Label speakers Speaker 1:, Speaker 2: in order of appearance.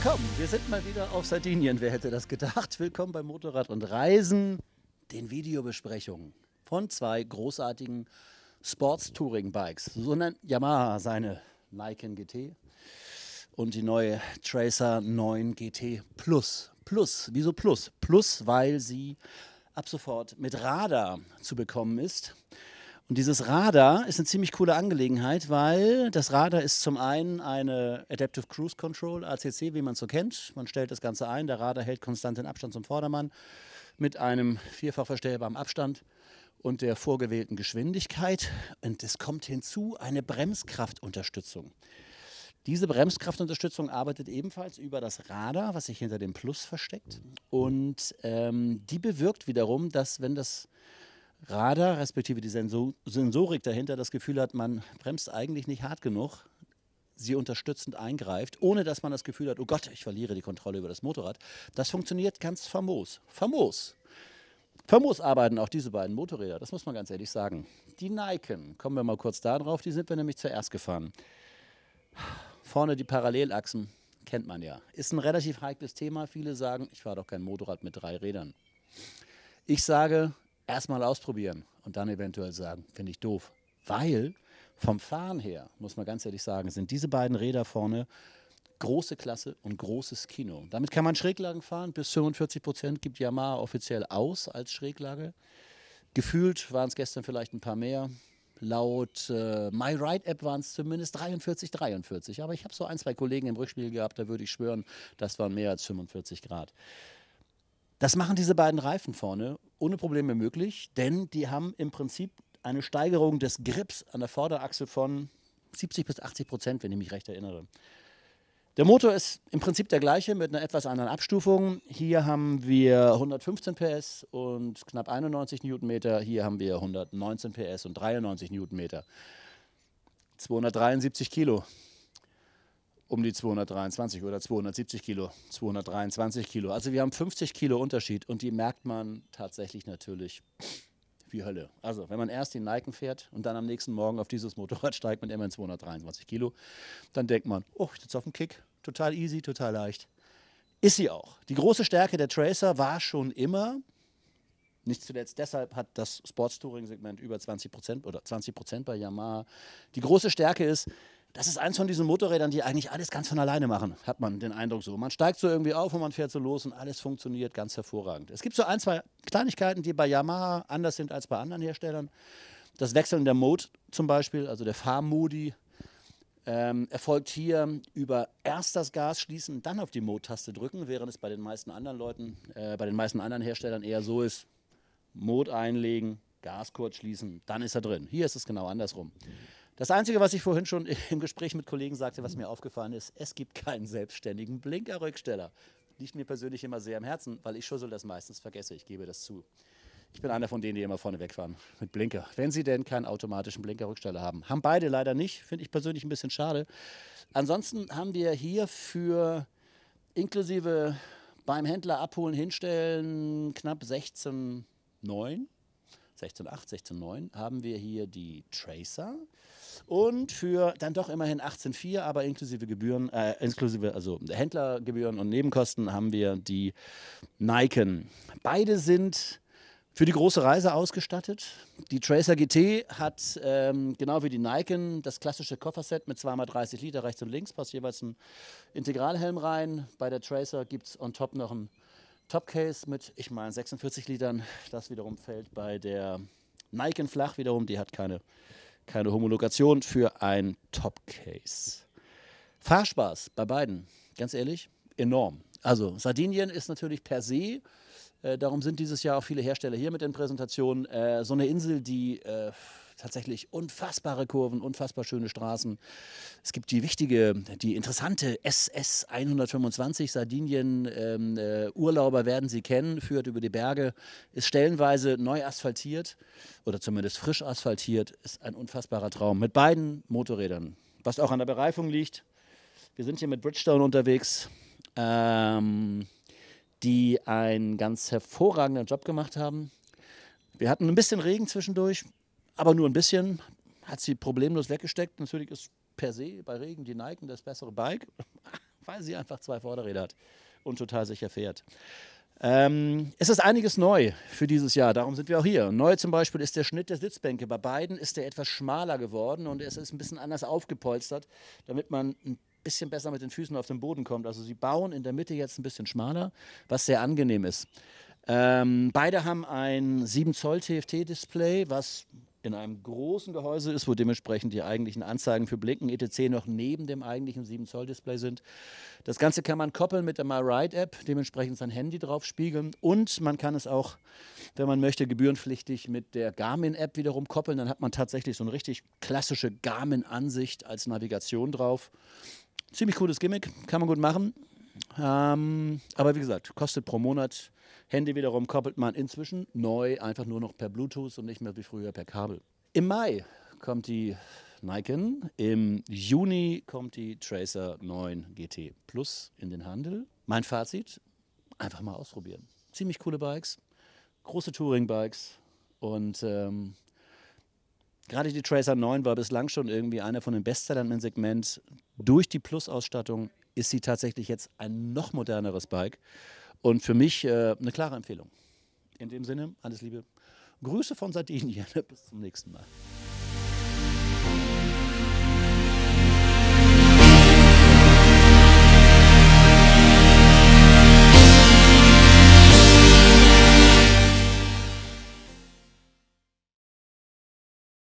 Speaker 1: Willkommen, wir sind mal wieder auf Sardinien, wer hätte das gedacht. Willkommen bei Motorrad und Reisen, den Videobesprechungen von zwei großartigen Sports-Touring-Bikes, So nennt Yamaha, seine Nikon GT und die neue Tracer 9 GT Plus. Plus, wieso Plus? Plus, weil sie ab sofort mit Radar zu bekommen ist. Und dieses Radar ist eine ziemlich coole Angelegenheit, weil das Radar ist zum einen eine Adaptive Cruise Control, ACC, wie man es so kennt. Man stellt das Ganze ein, der Radar hält konstant den Abstand zum Vordermann mit einem vierfach verstellbaren Abstand und der vorgewählten Geschwindigkeit. Und es kommt hinzu eine Bremskraftunterstützung. Diese Bremskraftunterstützung arbeitet ebenfalls über das Radar, was sich hinter dem Plus versteckt. Und ähm, die bewirkt wiederum, dass wenn das Radar, respektive die Sensorik dahinter, das Gefühl hat, man bremst eigentlich nicht hart genug, sie unterstützend eingreift, ohne dass man das Gefühl hat, oh Gott, ich verliere die Kontrolle über das Motorrad. Das funktioniert ganz famos. Famos. Famos arbeiten auch diese beiden Motorräder, das muss man ganz ehrlich sagen. Die Nikon, kommen wir mal kurz da drauf, die sind wir nämlich zuerst gefahren. Vorne die Parallelachsen, kennt man ja. Ist ein relativ heikles Thema. Viele sagen, ich fahre doch kein Motorrad mit drei Rädern. Ich sage, erstmal ausprobieren und dann eventuell sagen, finde ich doof. Weil vom Fahren her, muss man ganz ehrlich sagen, sind diese beiden Räder vorne große Klasse und großes Kino. Damit kann man Schräglagen fahren, bis 45 Prozent gibt Yamaha offiziell aus als Schräglage. Gefühlt waren es gestern vielleicht ein paar mehr. Laut äh, My App waren es zumindest 43, 43. Aber ich habe so ein, zwei Kollegen im Rückspiel gehabt, da würde ich schwören, das waren mehr als 45 Grad. Das machen diese beiden Reifen vorne ohne Probleme möglich, denn die haben im Prinzip eine Steigerung des Grips an der Vorderachse von 70 bis 80 Prozent, wenn ich mich recht erinnere. Der Motor ist im Prinzip der gleiche mit einer etwas anderen Abstufung. Hier haben wir 115 PS und knapp 91 Newtonmeter. Hier haben wir 119 PS und 93 Newtonmeter. 273 Kilo um die 223 oder 270 Kilo, 223 Kilo. Also wir haben 50 Kilo Unterschied und die merkt man tatsächlich natürlich wie Hölle. Also wenn man erst den Nike fährt und dann am nächsten Morgen auf dieses Motorrad steigt mit immerhin 223 Kilo, dann denkt man, oh, ich sitze auf dem Kick, total easy, total leicht. Ist sie auch. Die große Stärke der Tracer war schon immer, nicht zuletzt deshalb hat das Sports Touring segment über 20 Prozent oder 20 Prozent bei Yamaha. Die große Stärke ist, das ist eins von diesen Motorrädern, die eigentlich alles ganz von alleine machen, hat man den Eindruck so. Man steigt so irgendwie auf und man fährt so los und alles funktioniert ganz hervorragend. Es gibt so ein, zwei Kleinigkeiten, die bei Yamaha anders sind als bei anderen Herstellern. Das Wechseln der Mode zum Beispiel, also der Fahrmodi, ähm, erfolgt hier über erst das Gas schließen, dann auf die Mode-Taste drücken, während es bei den meisten anderen Leuten, äh, bei den meisten anderen Herstellern eher so ist: Mode einlegen, Gas kurz schließen, dann ist er drin. Hier ist es genau andersrum. Das Einzige, was ich vorhin schon im Gespräch mit Kollegen sagte, was mir aufgefallen ist, es gibt keinen selbstständigen Blinkerrücksteller. Liegt mir persönlich immer sehr am Herzen, weil ich schussel das meistens vergesse. Ich gebe das zu. Ich bin einer von denen, die immer vorne wegfahren mit Blinker. Wenn sie denn keinen automatischen Blinkerrücksteller haben. Haben beide leider nicht. Finde ich persönlich ein bisschen schade. Ansonsten haben wir hier für inklusive beim Händler abholen, hinstellen, knapp 16,9, 16,8, 16,9 haben wir hier die Tracer. Und für dann doch immerhin 18,4, aber inklusive Gebühren, äh, inklusive also Händlergebühren und Nebenkosten haben wir die Nikon. Beide sind für die große Reise ausgestattet. Die Tracer GT hat ähm, genau wie die Nikon das klassische Kofferset mit 2x30 Liter rechts und links, passt jeweils ein Integralhelm rein. Bei der Tracer gibt es on top noch ein Topcase mit, ich meine, 46 Litern. Das wiederum fällt bei der Nikon flach wiederum, die hat keine keine Homologation für ein Top-Case. Fahrspaß bei beiden, ganz ehrlich, enorm. Also Sardinien ist natürlich per se, äh, darum sind dieses Jahr auch viele Hersteller hier mit den Präsentationen, äh, so eine Insel, die... Äh, tatsächlich unfassbare Kurven, unfassbar schöne Straßen. Es gibt die wichtige, die interessante SS 125 Sardinien. Ähm, äh, Urlauber werden sie kennen, führt über die Berge, ist stellenweise neu asphaltiert oder zumindest frisch asphaltiert. Ist ein unfassbarer Traum mit beiden Motorrädern, was auch an der Bereifung liegt. Wir sind hier mit Bridgestone unterwegs. Ähm, die einen ganz hervorragenden Job gemacht haben. Wir hatten ein bisschen Regen zwischendurch, aber nur ein bisschen hat sie problemlos weggesteckt. Natürlich ist per se bei Regen die Nike das bessere Bike, weil sie einfach zwei Vorderräder hat und total sicher fährt. Ähm, es ist einiges neu für dieses Jahr, darum sind wir auch hier. Neu zum Beispiel ist der Schnitt der Sitzbänke. Bei beiden ist der etwas schmaler geworden und es ist ein bisschen anders aufgepolstert, damit man ein bisschen besser mit den Füßen auf den Boden kommt. Also sie bauen in der Mitte jetzt ein bisschen schmaler, was sehr angenehm ist. Ähm, beide haben ein 7 Zoll TFT-Display, was in einem großen Gehäuse ist, wo dementsprechend die eigentlichen Anzeigen für Blinken etc. noch neben dem eigentlichen 7-Zoll-Display sind. Das Ganze kann man koppeln mit der MyRide-App, dementsprechend sein Handy drauf spiegeln und man kann es auch, wenn man möchte, gebührenpflichtig mit der Garmin-App wiederum koppeln. Dann hat man tatsächlich so eine richtig klassische Garmin-Ansicht als Navigation drauf. Ziemlich cooles Gimmick, kann man gut machen. Ähm, aber wie gesagt, kostet pro Monat. Handy wiederum koppelt man inzwischen neu einfach nur noch per Bluetooth und nicht mehr wie früher per Kabel. Im Mai kommt die Nikon, im Juni kommt die Tracer 9 GT Plus in den Handel. Mein Fazit, einfach mal ausprobieren. Ziemlich coole Bikes, große Touring-Bikes und ähm, gerade die Tracer 9 war bislang schon irgendwie einer von den Bestsellern im Segment durch die Plus-Ausstattung ist sie tatsächlich jetzt ein noch moderneres Bike und für mich äh, eine klare Empfehlung. In dem Sinne, alles Liebe. Grüße von Sardinien. Bis zum nächsten Mal.